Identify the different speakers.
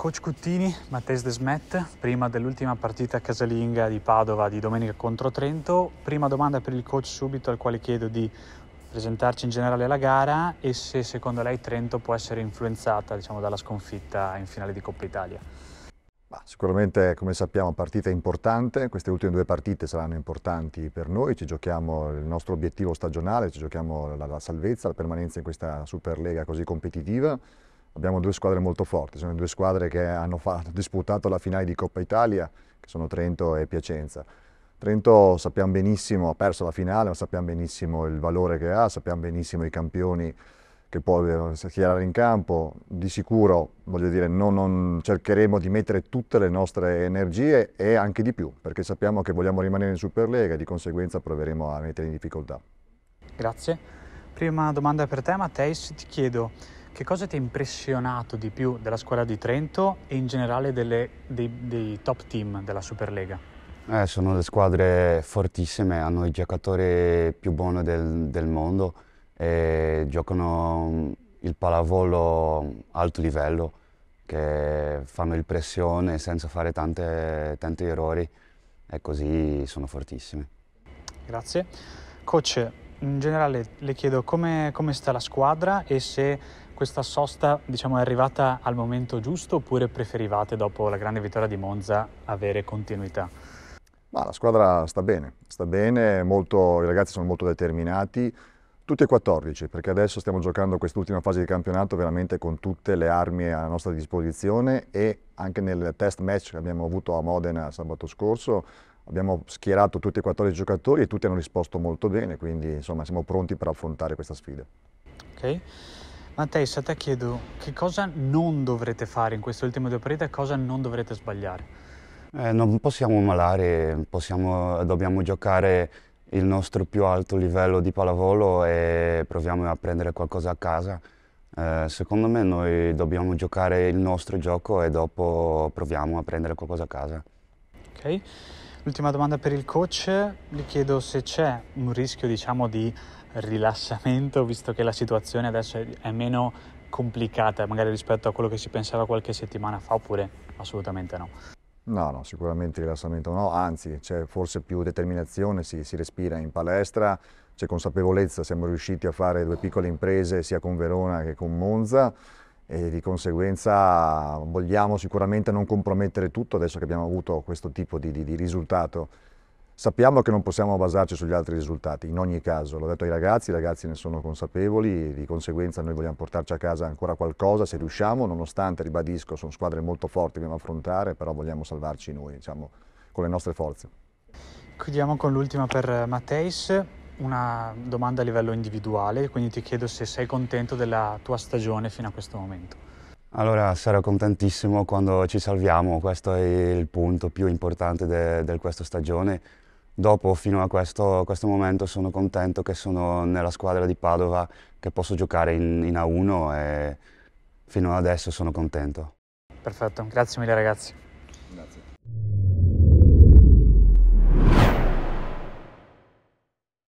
Speaker 1: Coach Cuttini, Matteo Desmet, prima dell'ultima partita casalinga di Padova di domenica contro Trento, prima domanda per il coach subito al quale chiedo di presentarci in generale alla gara e se secondo lei Trento può essere influenzata diciamo, dalla sconfitta in finale di Coppa Italia.
Speaker 2: Sicuramente, come sappiamo, partita importante, queste ultime due partite saranno importanti per noi, ci giochiamo il nostro obiettivo stagionale, ci giochiamo la, la salvezza, la permanenza in questa Superlega così competitiva abbiamo due squadre molto forti, sono due squadre che hanno fatto, disputato la finale di Coppa Italia, che sono Trento e Piacenza. Trento sappiamo benissimo, ha perso la finale, ma sappiamo benissimo il valore che ha, sappiamo benissimo i campioni che può eh, schierare in campo. Di sicuro, voglio dire, non, non cercheremo di mettere tutte le nostre energie e anche di più, perché sappiamo che vogliamo rimanere in Superlega e di conseguenza proveremo a mettere in difficoltà.
Speaker 1: Grazie. Prima domanda per te, Matteis, ti chiedo che cosa ti ha impressionato di più della squadra di Trento e in generale delle, dei, dei, top team della Superlega?
Speaker 3: Eh, sono le squadre fortissime, hanno i giocatori più buoni del, del mondo e giocano il pallavolo alto livello che fanno il pressione senza fare tante, tanti errori e così sono fortissime.
Speaker 1: Grazie. Coach, in generale le chiedo come, come sta la squadra e se questa sosta diciamo, è arrivata al momento giusto oppure preferivate dopo la grande vittoria di Monza avere continuità?
Speaker 2: Ma la squadra sta bene, sta bene, molto, i ragazzi sono molto determinati, tutti e 14 perché adesso stiamo giocando quest'ultima fase di campionato veramente con tutte le armi a nostra disposizione e anche nel test match che abbiamo avuto a Modena sabato scorso abbiamo schierato tutti e 14 giocatori e tutti hanno risposto molto bene, quindi insomma siamo pronti per affrontare questa sfida.
Speaker 1: Okay. Matteis, a te chiedo che cosa non dovrete fare in queste ultime due partite e cosa non dovrete sbagliare?
Speaker 3: Eh, non possiamo malare, possiamo, dobbiamo giocare il nostro più alto livello di pallavolo e proviamo a prendere qualcosa a casa. Eh, secondo me noi dobbiamo giocare il nostro gioco e dopo proviamo a prendere qualcosa a casa.
Speaker 1: Ok. L'ultima domanda per il coach, gli chiedo se c'è un rischio diciamo, di rilassamento visto che la situazione adesso è meno complicata magari rispetto a quello che si pensava qualche settimana fa oppure assolutamente no.
Speaker 2: No, no, sicuramente rilassamento no, anzi c'è forse più determinazione, si, si respira in palestra, c'è consapevolezza, siamo riusciti a fare due piccole imprese sia con Verona che con Monza, e di conseguenza vogliamo sicuramente non compromettere tutto adesso che abbiamo avuto questo tipo di, di, di risultato. Sappiamo che non possiamo basarci sugli altri risultati, in ogni caso, l'ho detto ai ragazzi, i ragazzi ne sono consapevoli, di conseguenza noi vogliamo portarci a casa ancora qualcosa se riusciamo, nonostante, ribadisco, sono squadre molto forti che dobbiamo affrontare, però vogliamo salvarci noi, diciamo, con le nostre forze.
Speaker 1: Chiudiamo con l'ultima per Matteis, una domanda a livello individuale, quindi ti chiedo se sei contento della tua stagione fino a questo momento.
Speaker 3: Allora sarò contentissimo quando ci salviamo, questo è il punto più importante di questa stagione. Dopo, fino a questo, questo, momento, sono contento che sono nella squadra di Padova, che posso giocare in, in A1 e fino adesso sono contento.
Speaker 1: Perfetto, grazie mille ragazzi.